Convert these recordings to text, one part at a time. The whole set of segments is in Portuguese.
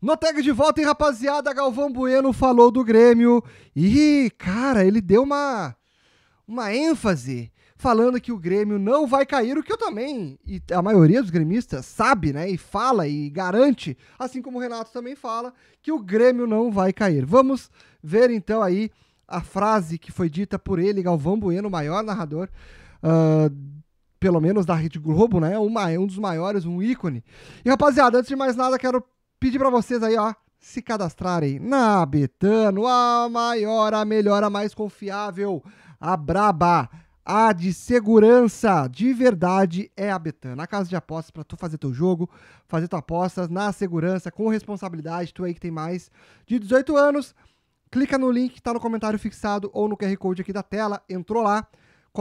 No tag de volta, hein, rapaziada? Galvão Bueno falou do Grêmio. E, cara, ele deu uma, uma ênfase falando que o Grêmio não vai cair, o que eu também, e a maioria dos gremistas sabe, né? E fala e garante, assim como o Renato também fala, que o Grêmio não vai cair. Vamos ver então aí a frase que foi dita por ele, Galvão Bueno, maior narrador. Uh, pelo menos da Rede Globo, né? Uma, um dos maiores, um ícone. E rapaziada, antes de mais nada, quero pedir para vocês aí, ó, se cadastrarem na Betano, a maior, a melhor, a mais confiável, a braba, a de segurança, de verdade é a Betano. A casa de apostas para tu fazer teu jogo, fazer tua aposta na segurança, com responsabilidade, tu aí que tem mais de 18 anos, clica no link que tá no comentário fixado ou no QR Code aqui da tela, entrou lá,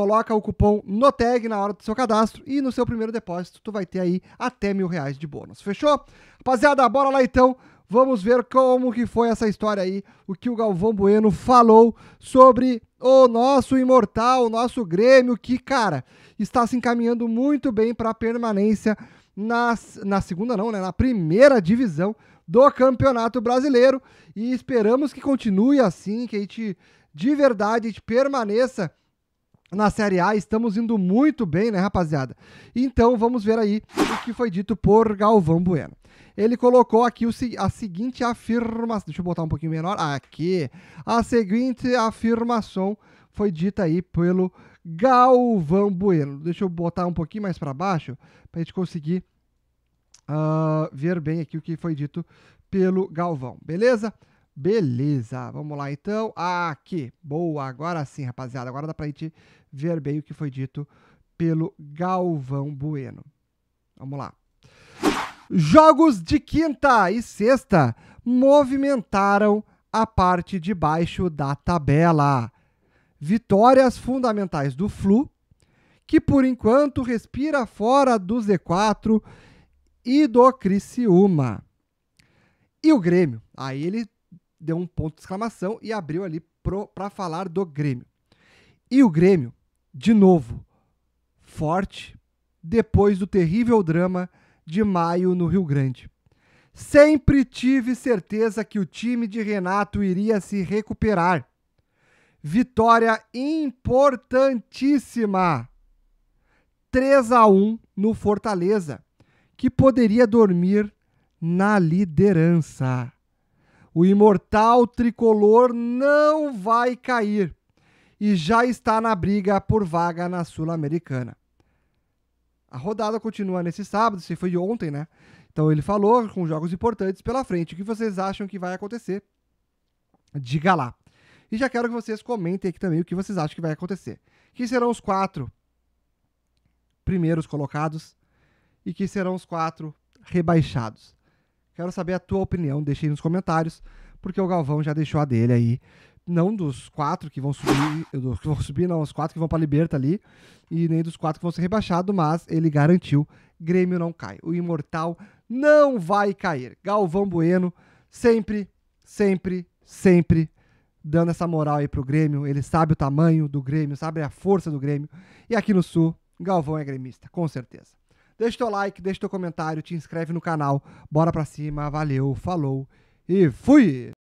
coloca o cupom NOTEG na hora do seu cadastro e no seu primeiro depósito tu vai ter aí até mil reais de bônus. Fechou? Rapaziada, bora lá então. Vamos ver como que foi essa história aí, o que o Galvão Bueno falou sobre o nosso imortal, o nosso Grêmio, que, cara, está se encaminhando muito bem para a permanência na, na segunda, não, né? Na primeira divisão do Campeonato Brasileiro. E esperamos que continue assim, que a gente, de verdade, a gente permaneça na Série A, estamos indo muito bem, né, rapaziada? Então vamos ver aí o que foi dito por Galvão Bueno. Ele colocou aqui o, a seguinte afirmação. Deixa eu botar um pouquinho menor. Aqui. A seguinte afirmação foi dita aí pelo Galvão Bueno. Deixa eu botar um pouquinho mais para baixo para a gente conseguir uh, ver bem aqui o que foi dito pelo Galvão, beleza? Beleza, vamos lá então. Aqui, boa, agora sim, rapaziada. Agora dá para a gente ver bem o que foi dito pelo Galvão Bueno. Vamos lá. Jogos de quinta e sexta movimentaram a parte de baixo da tabela. Vitórias fundamentais do Flu, que por enquanto respira fora do Z4 e do Criciúma. E o Grêmio? Aí ele deu um ponto de exclamação e abriu ali para falar do Grêmio. E o Grêmio, de novo, forte depois do terrível drama de maio no Rio Grande. Sempre tive certeza que o time de Renato iria se recuperar. Vitória importantíssima. 3 a 1 no Fortaleza, que poderia dormir na liderança. O imortal tricolor não vai cair e já está na briga por vaga na Sul-Americana. A rodada continua nesse sábado, se foi de ontem, né? Então ele falou com jogos importantes pela frente. O que vocês acham que vai acontecer? Diga lá. E já quero que vocês comentem aqui também o que vocês acham que vai acontecer. Que serão os quatro primeiros colocados e que serão os quatro rebaixados. Quero saber a tua opinião, deixa aí nos comentários, porque o Galvão já deixou a dele aí. Não dos quatro que vão subir, dos que vão subir, não, os quatro que vão para a Liberta ali, e nem dos quatro que vão ser rebaixados, mas ele garantiu: Grêmio não cai. O Imortal não vai cair. Galvão Bueno, sempre, sempre, sempre dando essa moral aí pro Grêmio. Ele sabe o tamanho do Grêmio, sabe a força do Grêmio. E aqui no Sul, Galvão é gremista, com certeza. Deixa teu like, deixa teu comentário, te inscreve no canal. Bora pra cima, valeu, falou e fui!